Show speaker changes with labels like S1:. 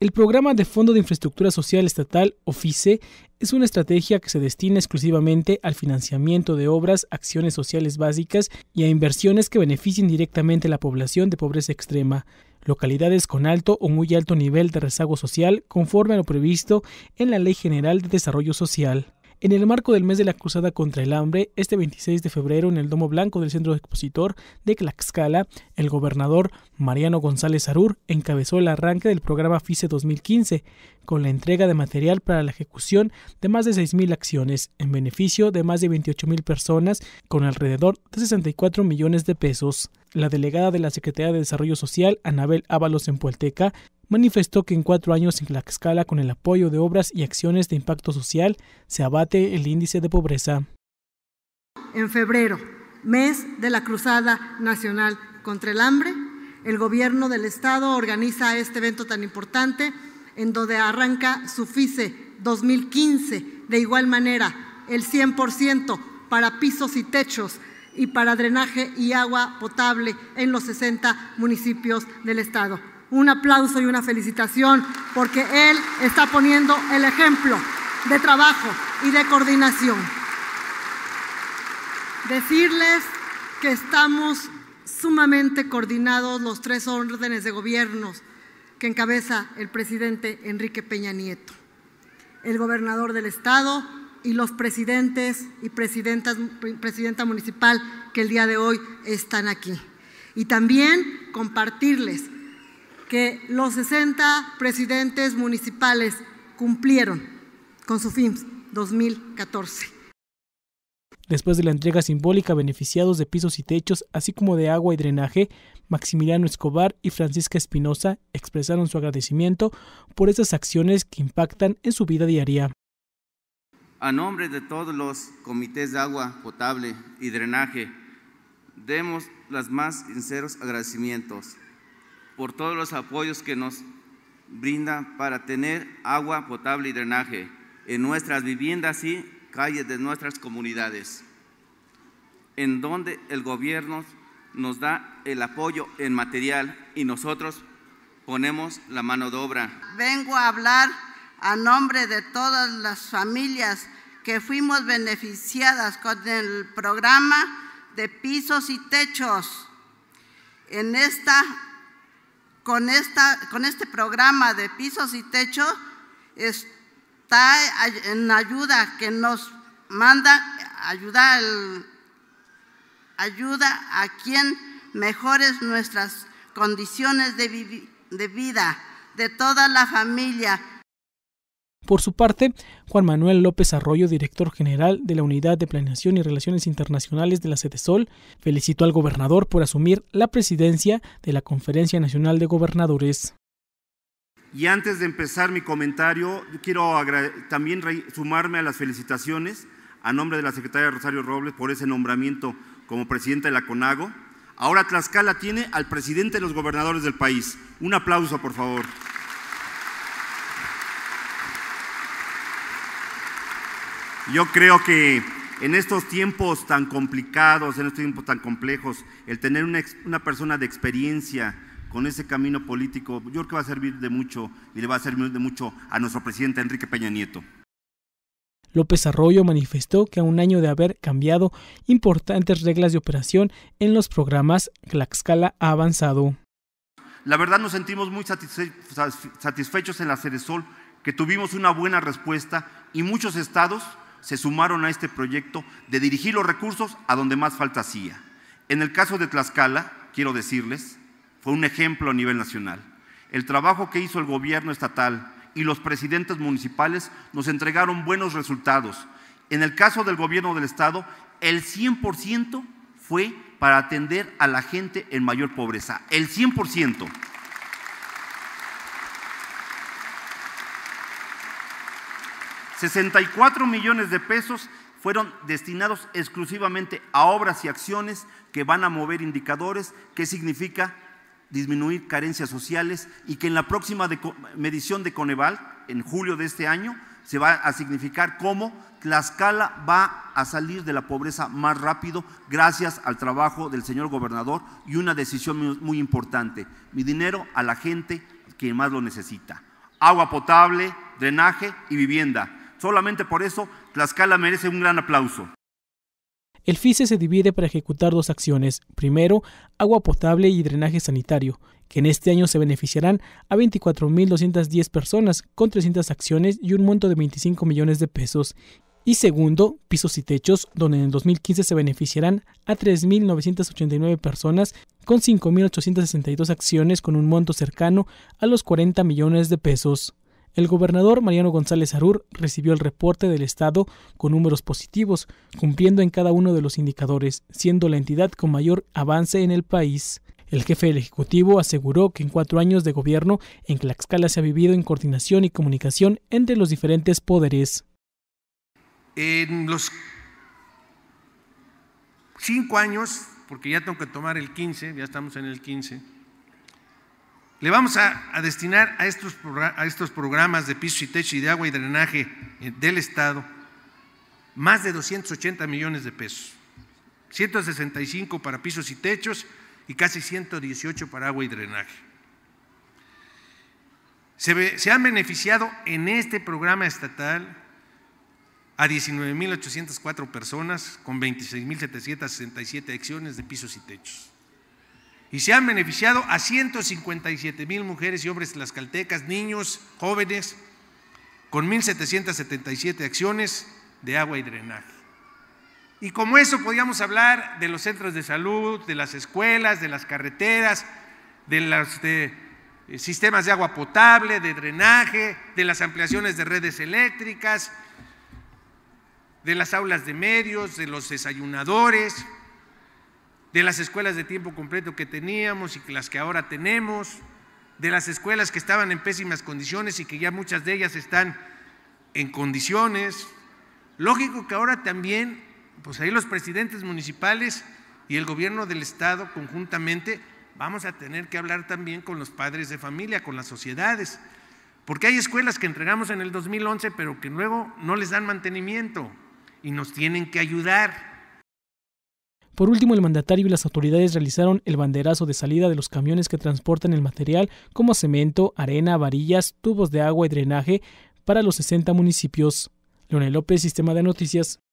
S1: El programa de Fondo de Infraestructura Social Estatal, OFICE, es una estrategia que se destina exclusivamente al financiamiento de obras, acciones sociales básicas y a inversiones que beneficien directamente a la población de pobreza extrema, localidades con alto o muy alto nivel de rezago social, conforme a lo previsto en la Ley General de Desarrollo Social. En el marco del mes de la Cruzada contra el Hambre, este 26 de febrero, en el Domo Blanco del Centro Expositor de Tlaxcala, el gobernador Mariano González Arur encabezó el arranque del programa FICE 2015, con la entrega de material para la ejecución de más de 6.000 acciones, en beneficio de más de 28.000 personas, con alrededor de 64 millones de pesos la delegada de la Secretaría de Desarrollo Social, Anabel Ábalos en Puelteca, manifestó que en cuatro años en Tlaxcala, con el apoyo de obras y acciones de impacto social, se abate el índice de pobreza.
S2: En febrero, mes de la Cruzada Nacional contra el Hambre, el gobierno del Estado organiza este evento tan importante, en donde arranca su FICE 2015, de igual manera, el 100% para pisos y techos y para drenaje y agua potable en los 60 municipios del Estado. Un aplauso y una felicitación porque él está poniendo el ejemplo de trabajo y de coordinación. Decirles que estamos sumamente coordinados los tres órdenes de gobiernos que encabeza el presidente Enrique Peña Nieto, el gobernador del Estado, y los presidentes y presidentas, presidenta municipal que el día de hoy están aquí. Y también compartirles que los 60 presidentes municipales cumplieron con su FIMS 2014.
S1: Después de la entrega simbólica beneficiados de pisos y techos, así como de agua y drenaje, Maximiliano Escobar y Francisca Espinosa expresaron su agradecimiento por esas acciones que impactan en su vida diaria
S3: a nombre de todos los comités de agua potable y drenaje, demos los más sinceros agradecimientos por todos los apoyos que nos brinda para tener agua potable y drenaje en nuestras viviendas y calles de nuestras comunidades, en donde el gobierno nos da el apoyo en material y nosotros ponemos la mano de obra.
S2: Vengo a hablar a nombre de todas las familias que fuimos beneficiadas con el programa de pisos y techos. En esta, con, esta, con este programa de pisos y techos está en ayuda que nos manda ayuda, ayuda a quien mejore nuestras condiciones de vida, de toda la familia
S1: por su parte, Juan Manuel López Arroyo, director general de la Unidad de Planeación y Relaciones Internacionales de la CETESOL, felicitó al gobernador por asumir la presidencia de la Conferencia Nacional de Gobernadores.
S3: Y antes de empezar mi comentario, quiero también sumarme a las felicitaciones a nombre de la secretaria Rosario Robles por ese nombramiento como presidenta de la CONAGO. Ahora Tlaxcala tiene al presidente de los gobernadores del país. Un aplauso, por favor. Yo creo que en estos tiempos tan complicados, en estos tiempos tan complejos, el tener una, persona de experiencia con ese camino político, yo creo que va a servir de mucho y le va a servir de mucho a nuestro presidente Enrique Peña Nieto.
S1: López Arroyo manifestó que a un año de haber cambiado importantes reglas de operación en los programas, Tlaxcala ha avanzado.
S3: La verdad nos sentimos muy satisfechos en la Ceresol, que tuvimos una buena respuesta y muchos estados se sumaron a este proyecto de dirigir los recursos a donde más falta hacía. En el caso de Tlaxcala, quiero decirles, fue un ejemplo a nivel nacional. El trabajo que hizo el gobierno estatal y los presidentes municipales nos entregaron buenos resultados. En el caso del gobierno del Estado, el 100% fue para atender a la gente en mayor pobreza. El 100%. 64 millones de pesos fueron destinados exclusivamente a obras y acciones que van a mover indicadores, que significa disminuir carencias sociales y que en la próxima medición de Coneval, en julio de este año, se va a significar cómo Tlaxcala va a salir de la pobreza más rápido gracias al trabajo del señor gobernador y una decisión muy importante, mi dinero a la gente que más lo necesita, agua potable, drenaje y vivienda Solamente por eso, Tlaxcala merece un gran aplauso.
S1: El FISE se divide para ejecutar dos acciones. Primero, agua potable y drenaje sanitario, que en este año se beneficiarán a 24.210 personas con 300 acciones y un monto de 25 millones de pesos. Y segundo, pisos y techos, donde en el 2015 se beneficiarán a 3.989 personas con 5.862 acciones con un monto cercano a los 40 millones de pesos. El gobernador Mariano González Arur recibió el reporte del Estado con números positivos, cumpliendo en cada uno de los indicadores, siendo la entidad con mayor avance en el país. El jefe del Ejecutivo aseguró que en cuatro años de gobierno en Tlaxcala se ha vivido en coordinación y comunicación entre los diferentes poderes.
S4: En los cinco años, porque ya tengo que tomar el 15, ya estamos en el 15, le vamos a, destinar a estos, programas de piso y techo y de agua y drenaje eh, del Estado más de 280 millones de pesos, 165 para pisos y techos y casi 118 para agua y drenaje. Se, se han beneficiado en este programa estatal a 19.804 personas con 26.767 acciones de pisos y techos y se han beneficiado a 157 mil mujeres y hombres caltecas, niños, jóvenes, con 1.777 acciones de agua y drenaje. Y como eso podíamos hablar de los centros de salud, de las escuelas, de las carreteras, de los eh, sistemas de agua potable, de drenaje, de las ampliaciones de redes eléctricas, de las aulas de medios, de los desayunadores, de las escuelas de tiempo completo que teníamos y las que ahora tenemos, de las escuelas que estaban en pésimas condiciones y que ya muchas de ellas están en condiciones. Lógico que ahora también, pues ahí los presidentes municipales y el gobierno del Estado conjuntamente vamos a tener que hablar también con los padres de familia, con las sociedades, porque hay escuelas que entregamos en el 2011, pero que luego no les dan mantenimiento y nos tienen que ayudar.
S1: Por último, el mandatario y las autoridades realizaron el banderazo de salida de los camiones que transportan el material como cemento, arena, varillas, tubos de agua y drenaje para los 60 municipios. Leonel López, Sistema de Noticias.